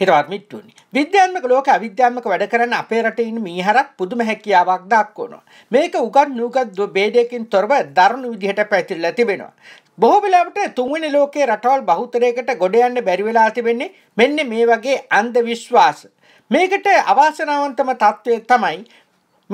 හිරවත් මිට්ටුනි. විද්‍යාත්මක ලෝක අවිද්‍යාත්මක වැඩ කරන අපේ රටේ ඉන්න මීහරක් පුදුම හැකියාවක් දක්වනවා. මේක උගත් නූගත් ભેදයකින් තොරව දරුණු විදිහට පැතිරලා තිබෙනවා. බොහෝ වෙලාවට තුන්වෙනි ලෝකයේ රටවල් බහුතරයකට ගොඩ යන්න බැරි වෙලා තිබෙන්නේ මෙන්න මේ වගේ අන්ධ විශ්වාස. මේකට අවාසනාවන්තම తත්වයේ තමයි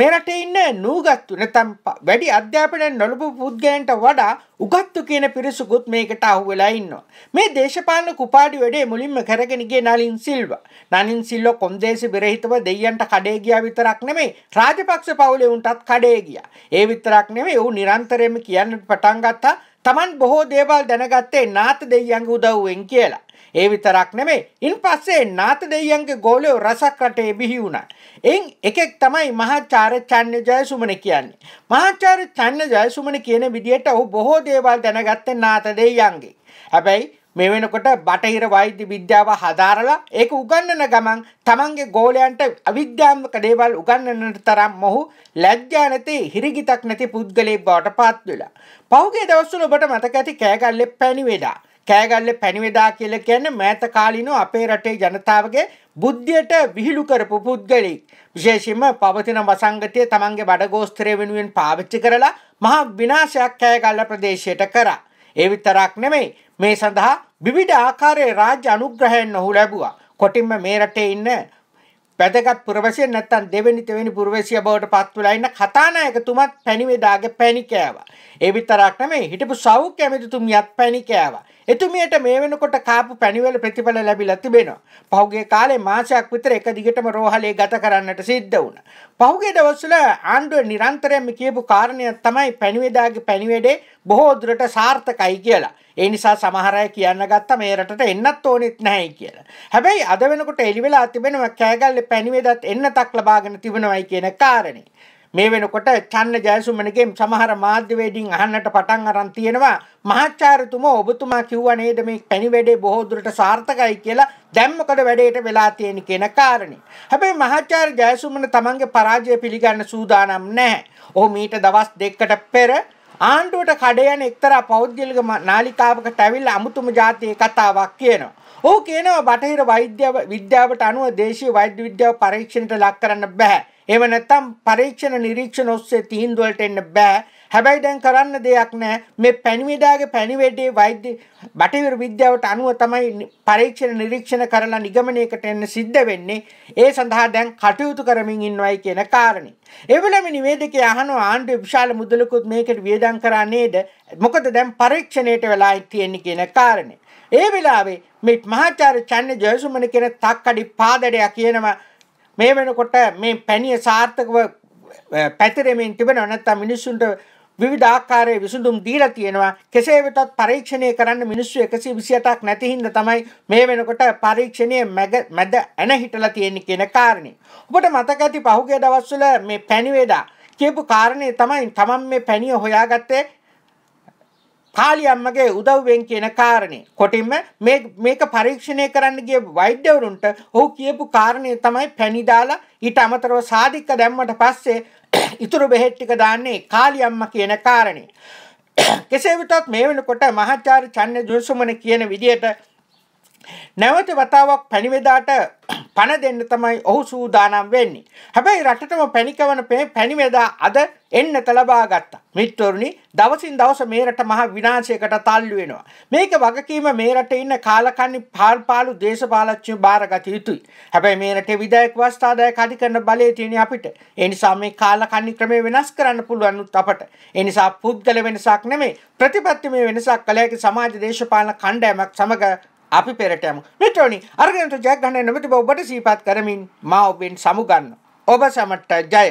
මේ රටේ ඉන්න නූගත්තු නැත්නම් වැඩි අධ්‍යාපනය නොලබපු පුද්ගලයන්ට වඩා උගත්තු කියන පිරිසුකුත් මේකට අහුවෙලා ඉන්නවා. මේ දේශපාලන කුපාඩි වැඩේ මුලින්ම කරගෙන ගියේ නලින් සිල්වා. නලින් සිල්වා කොන්දේසි බෙරහිතව දෙයයන්ට කඩේ ගියා විතරක් නෙමෙයි රාජපක්ෂ පවුලේ උන්ටත් කඩේ ගියා. ඒ විතරක් නෙමෙයි ඔහු නිරන්තරයෙන්ම කියන්න පටන් ගත්තා Taman බොහෝ දේවල් දැනගත්තේ නාත දෙයියන්ගේ උදව්වෙන් කියලා. ඒ විතරක් නෙමෙයි ඉන් පස්සේ නාත දෙයියන්ගේ ගෝලයෝ රසක් රටේ බිහි වුණා. එන් එකෙක් තමයි මහාචාර්ය චන්න ජයසුමන කියන්නේ. මහාචාර්ය චන්න ජයසුමන කියන විදිහට ඔහු බොහෝ දේවල් දැනගත්තේ නාත දෙයියන්ගේ. හැබැයි මේ වෙනකොට බටහිර වෛද්‍ය විද්‍යාව හදාරලා ඒක උගන්නන ගමන් තමන්ගේ ගෝලයන්ට අවිද්‍යාත්මක දේවල් උගන්වන්නට තරම් මොහු ලැජ්ජා නැති හිරිගිතක් නැති පුද්ගලයෙක් බවට පත් වෙලා. පහුගිය දවස්වල ඔබට මතක ඇති කෑගල්ලේ පැණිවේදා. කෑගල්ලේ පැණිවේදා කියලා කියන්නේ මෑත කාලිනෝ අපේ රටේ ජනතාවගේ බුද්ධියට විහිළු කරපු පුද්ගලෙක්. විශේෂයෙන්ම පවතින වසංගතිය තමන්ගේ බඩගෝස්තරය වෙනුවෙන් පාවිච්චි කරලා මහා විනාශයක් කෑගල්ල ප්‍රදේශයට කරා. ඒ විතරක් නෙමෙයි මේ සඳහා විවිධ ආකාරයේ රාජ්‍ය අනුග්‍රහයෙන් ඔහු ලැබුවා. කොටින්ම මේ රටේ ඉන්න පැදගත් පුරවැසිය නැත්තන් දෙවැනි තෙවැනි පුරවැසිය බවට පත් වෙලා ඉන්න කතානායකතුමත් පැණිවේදාගේ පැණි කෑවා. ඒ විතරක් නෙමෙයි හිටපු සෞඛ්‍ය ඇමතිතුමියත් පැණි කෑවා. එතුමියට මේ වෙනකොට කාපු පැණිවල ප්‍රතිඵල ලැබිලා තිබෙනවා. පහුගිය කාලේ මාසයක් විතර එක දිගටම රෝහලේ ගත කරන්නට සිද්ධ වුණා. පහුගිය දවස්වල ආණ්ඩුව නිරන්තරයෙන්ම කියපු කාරණයක් තමයි පැණිවේදාගේ පැණිවැඩේ බොහෝ දුරට සාර්ථකයි කියලා. ඒ නිසා සමහර අය කියන්න ගත්තා මේ රටට එන්නත් ඕනෙත් නැහැ කියලා. හැබැයි අද වෙනකොට එළි වෙලා තිබෙනවා කෑගල්ලේ පැණිවේදත් එන්නතක් ලබාගෙන තිබෙනවයි කියන කාරණේ. මේ වෙනකොට චන්න ජයසුමනගේ සමහර මාධ්‍යවේදීන් අහන්නට පටන් අරන් තියෙනවා මහාචාර්යතුමෝ ඔබතුමා කිව්වා නේද මේ පැණි වැඩේ බොහෝ දුරට සාර්ථකයි කියලා දැන් මොකද වැඩේට වෙලා තියෙන කියන කාරණේ. හැබැයි මහාචාර්ය ජයසුමන තමන්ගේ පරාජය පිළිගන්න සූදානම් නැහැ. ඔහු මීට දවස් දෙකකට පෙර ආණ්ඩුවට කඩ යන එක්තරා පෞද්ගලික නාලිකාවකට ඇවිල්ලා අමුතුම જાතියේ කතාවක් කියනවා. ඔහු කියනවා බටහිර වෛද්‍ය විද්‍යාවට අනුව දේශීය වෛද්‍ය විද්‍යාව පරීක්ෂණයට ලක් කරන්න බෑ. එහෙම නැත්නම් පරීක්ෂණ නිරීක්ෂණ ඔස්සේ තීන්දුවලට එන්න බෑ. හැබැයි දැන් කරන්න දෙයක් නැහැ. මේ පැණිවිඩාගේ පැණිවැඩේ වෛද්‍ය බටහිර විද්‍යාවට අනුව තමයි පරීක්ෂණ නිරීක්ෂණ කරලා නිගමනයකට එන්න සිද්ධ වෙන්නේ. ඒ සඳහා දැන් කටයුතු කරමින් ඉන්නවයි කියන කාරණේ. ඒ වෙලාවෙම නිවේදකයා අහනවා ආණ්ඩුවේ විශාල මුදලකුත් මේකට වියදම් කරා නේද? මොකද දැන් පරීක්ෂණයට වෙලා තියෙන්නේ කියන කාරණේ. ඒ වෙලාවේ මේ මහාචාර්ය චන්නේ ජයසුමන කියන තක්කඩි පාදඩයා කියනවා මේ වෙනකොට මේ පැණිය සාර්ථකව පැතිරෙමින් තිබෙනවා නැත්නම් මිනිස්සුන්ට විවිධ ආකාරයේ විසඳුම් දීලා තියෙනවා කෙසේ වෙතත් පරීක්ෂණය කරන්න මිනිස්සු 128ක් නැති හින්දා තමයි මේ වෙනකොට පරීක්ෂණයේ මැද ඇන හිටලා තියෙන්නේ කියන කාරණේ. ඔබට මතක ඇති පහුගිය දවස්වල මේ පැණි වේදා කියපු කාරණේ තමයි තමන් මේ පැණිය හොයාගත්තේ පාලියම්මගේ උදව්වෙන් කියන කාරණේ. කොටින්ම මේක පරීක්ෂණය කරන්න ගිය වෛද්‍යවරුන්ට ඔහු කියපු කාරණේ තමයි පැණි දාලා ඊට අමතරව සාදික්ක දැම්මට පස්සේ ඉතුරු බෙහෙත් ටික දාන්නේ කාලියම්මා කියන කාරණේ. කෙසේ වෙතත් මේ වෙනකොට මහාචාර්ය චන්න ජොල්සුමන කියන විදියට නැවත වතාවක් පැණිවේදාට පණ දෙන්න තමයි ඔහු සූදානම් වෙන්නේ. හැබැයි රටටම පැනිකවන පැනිවැදා අද එන්නත ලබා ගත්තා. මිත්වරුනි දවසින් දවස මේ රට මහ විනාශයකට තල්ලු වෙනවා. මේක වගකීම මේ රටේ ඉන්න කාලකන්ණි පාල්පාලු දේශපාලච්චයෝ බාරගත යුතුයි. හැබැයි මේ රටේ විධායක වස්ථාදායක අධිකරණ බලය තියෙන අපිට. ඒ නිසා මේ කාලකන්ණි ක්‍රමය වෙනස් කරන්න පුළුවන් උත් අපට. ඒ නිසා පුද්ගල වෙනසක් නෙමෙයි ප්‍රතිපත්තිමය වෙනසක් කළ හැකි සමාජ දේශපාලන කණ්ඩායමක් සමග අපි පෙරටයම මිත්‍රෝනි අර්ගන්තු ජයග්‍රහණය නොමැති බව ඔබට සීපත් කරමින් මා ඔබෙන් සමුගන්න ඔබ සමට්ට ජය